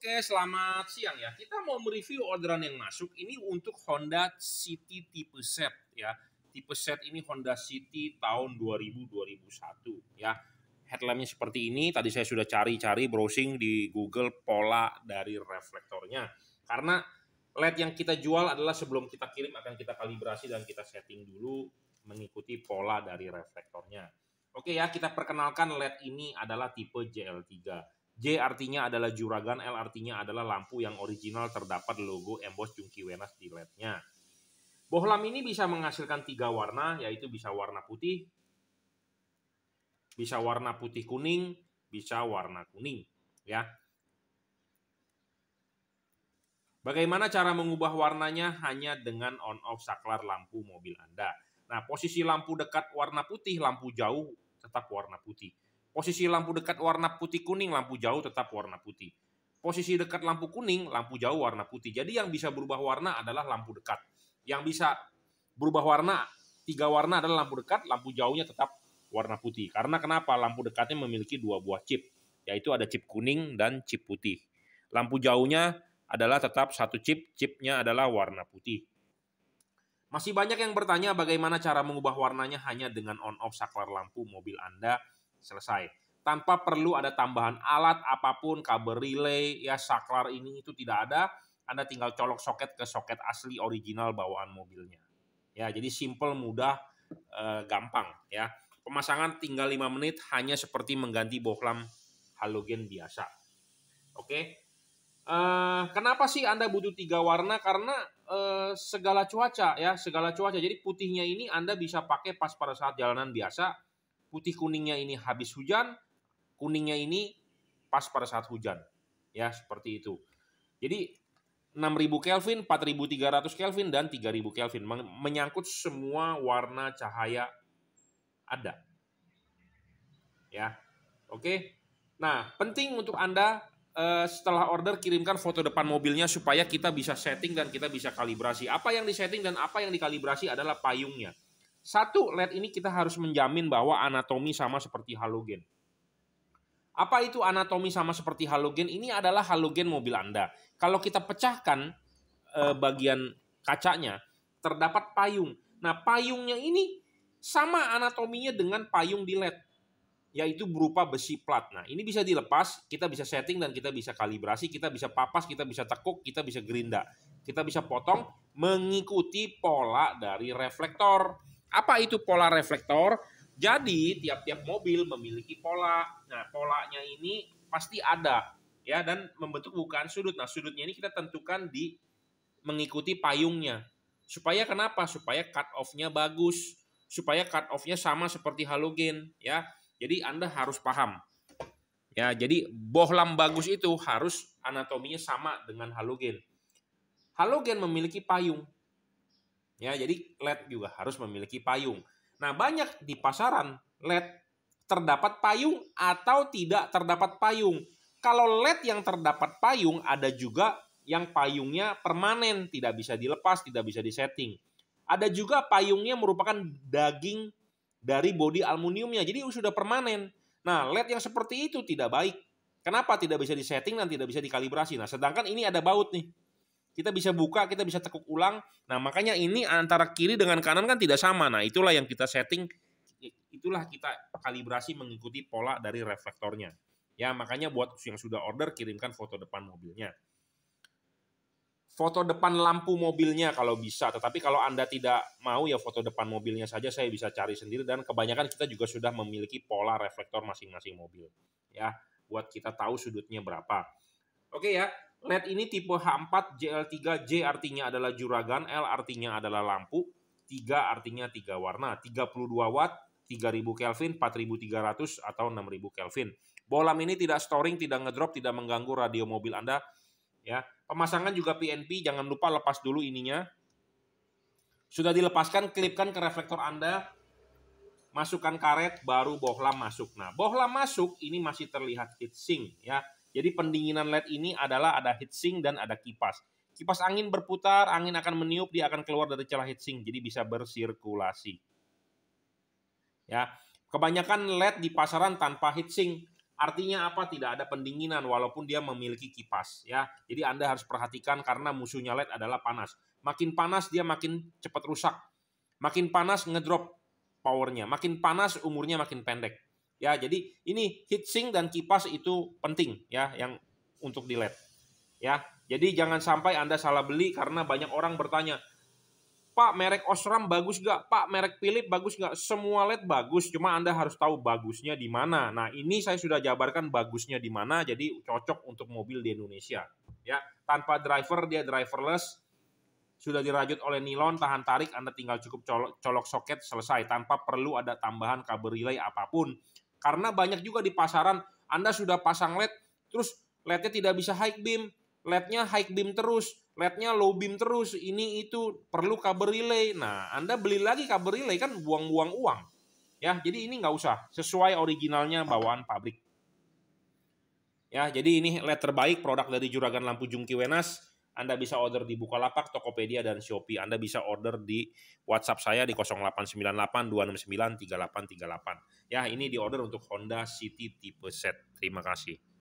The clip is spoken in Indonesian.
Oke, selamat siang ya. Kita mau mereview orderan yang masuk ini untuk Honda City tipe set ya. Tipe set ini Honda City tahun 2000-2001 ya. Headlampnya seperti ini. Tadi saya sudah cari-cari browsing di Google pola dari reflektornya. Karena LED yang kita jual adalah sebelum kita kirim akan kita kalibrasi dan kita setting dulu mengikuti pola dari reflektornya. Oke ya, kita perkenalkan LED ini adalah tipe JL3 J artinya adalah juragan, L artinya adalah lampu yang original terdapat logo emboss Jungki Wenas di LED-nya. Bohlam ini bisa menghasilkan tiga warna, yaitu bisa warna putih, bisa warna putih kuning, bisa warna kuning, ya. Bagaimana cara mengubah warnanya hanya dengan on off saklar lampu mobil Anda. Nah, posisi lampu dekat warna putih, lampu jauh tetap warna putih Posisi lampu dekat warna putih kuning, lampu jauh tetap warna putih. Posisi dekat lampu kuning, lampu jauh warna putih. Jadi yang bisa berubah warna adalah lampu dekat. Yang bisa berubah warna, tiga warna adalah lampu dekat, lampu jauhnya tetap warna putih. Karena kenapa? Lampu dekatnya memiliki dua buah chip, yaitu ada chip kuning dan chip putih. Lampu jauhnya adalah tetap satu chip, chipnya adalah warna putih. Masih banyak yang bertanya bagaimana cara mengubah warnanya hanya dengan on-off saklar lampu mobil Anda selesai. Tanpa perlu ada tambahan alat apapun, kabel relay, ya saklar ini itu tidak ada. Anda tinggal colok soket ke soket asli original bawaan mobilnya. Ya, jadi simple, mudah, e, gampang ya. Pemasangan tinggal 5 menit hanya seperti mengganti bohlam halogen biasa. Oke. e, kenapa sih Anda butuh tiga warna? Karena e, segala cuaca ya, segala cuaca. Jadi putihnya ini Anda bisa pakai pas pada saat jalanan biasa, putih kuningnya ini habis hujan, kuningnya ini pas pada saat hujan. Ya, seperti itu. Jadi 6000 Kelvin, 4300 Kelvin dan 3000 Kelvin menyangkut semua warna cahaya ada. Ya. Oke. Nah, penting untuk Anda eh, setelah order kirimkan foto depan mobilnya supaya kita bisa setting dan kita bisa kalibrasi. Apa yang disetting dan apa yang dikalibrasi adalah payungnya. Satu, LED ini kita harus menjamin bahwa anatomi sama seperti halogen. Apa itu anatomi sama seperti halogen? Ini adalah halogen mobil Anda. Kalau kita pecahkan eh, bagian kacanya, terdapat payung. Nah, payungnya ini sama anatominya dengan payung di LED, yaitu berupa besi plat. Nah, ini bisa dilepas, kita bisa setting dan kita bisa kalibrasi, kita bisa papas, kita bisa tekuk, kita bisa gerinda, kita bisa potong mengikuti pola dari reflektor. Apa itu pola reflektor? Jadi tiap-tiap mobil memiliki pola. Nah, polanya ini pasti ada ya dan membentuk bukan sudut. Nah, sudutnya ini kita tentukan di mengikuti payungnya. Supaya kenapa? Supaya cut off-nya bagus, supaya cut off-nya sama seperti halogen ya. Jadi Anda harus paham. Ya, jadi bohlam bagus itu harus anatominya sama dengan halogen. Halogen memiliki payung. Ya, jadi LED juga harus memiliki payung. Nah, banyak di pasaran LED terdapat payung atau tidak terdapat payung. Kalau LED yang terdapat payung ada juga yang payungnya permanen, tidak bisa dilepas, tidak bisa disetting. Ada juga payungnya merupakan daging dari bodi aluminiumnya, jadi sudah permanen. Nah, LED yang seperti itu tidak baik. Kenapa tidak bisa disetting dan tidak bisa dikalibrasi? Nah, sedangkan ini ada baut nih kita bisa buka, kita bisa tekuk ulang. Nah, makanya ini antara kiri dengan kanan kan tidak sama. Nah, itulah yang kita setting, itulah kita kalibrasi mengikuti pola dari reflektornya. Ya, makanya buat yang sudah order kirimkan foto depan mobilnya. Foto depan lampu mobilnya kalau bisa, tetapi kalau Anda tidak mau ya foto depan mobilnya saja saya bisa cari sendiri dan kebanyakan kita juga sudah memiliki pola reflektor masing-masing mobil. Ya, buat kita tahu sudutnya berapa. Oke ya, LED ini tipe H4, JL3, J artinya adalah juragan, L artinya adalah lampu, 3 artinya 3 warna, 32 watt, 3000 Kelvin, 4300 atau 6000 Kelvin. Bolam ini tidak storing, tidak ngedrop, tidak mengganggu radio mobil Anda ya. Pemasangan juga PNP, jangan lupa lepas dulu ininya. Sudah dilepaskan, klipkan ke reflektor Anda. Masukkan karet, baru bohlam masuk. Nah, bohlam masuk ini masih terlihat hitsing ya jadi pendinginan LED ini adalah ada heatsink dan ada kipas. Kipas angin berputar, angin akan meniup, dia akan keluar dari celah heatsink, jadi bisa bersirkulasi. Ya, kebanyakan LED di pasaran tanpa heatsink. Artinya apa? Tidak ada pendinginan walaupun dia memiliki kipas ya. Jadi Anda harus perhatikan karena musuhnya LED adalah panas. Makin panas dia makin cepat rusak. Makin panas ngedrop powernya. Makin panas umurnya makin pendek ya jadi ini heatsink dan kipas itu penting ya yang untuk di led ya jadi jangan sampai anda salah beli karena banyak orang bertanya Pak merek Osram bagus gak? Pak merek philips bagus gak? Semua LED bagus, cuma Anda harus tahu bagusnya di mana. Nah ini saya sudah jabarkan bagusnya di mana, jadi cocok untuk mobil di Indonesia. Ya, tanpa driver dia driverless, sudah dirajut oleh nilon, tahan tarik, Anda tinggal cukup colok, colok soket, selesai. Tanpa perlu ada tambahan kabel relay apapun. Karena banyak juga di pasaran Anda sudah pasang LED, terus LED-nya tidak bisa high beam, LED-nya high beam terus, LED-nya low beam terus, ini itu perlu kabel relay. Nah, Anda beli lagi kabel relay kan buang-buang uang. Ya, jadi ini nggak usah, sesuai originalnya bawaan pabrik. Ya, jadi ini LED terbaik produk dari Juragan Lampu Jungki Wenas. Anda bisa order di Bukalapak, Tokopedia, dan Shopee. Anda bisa order di WhatsApp saya di 0898-269-3838. Ya, ini di order untuk Honda City tipe set. Terima kasih.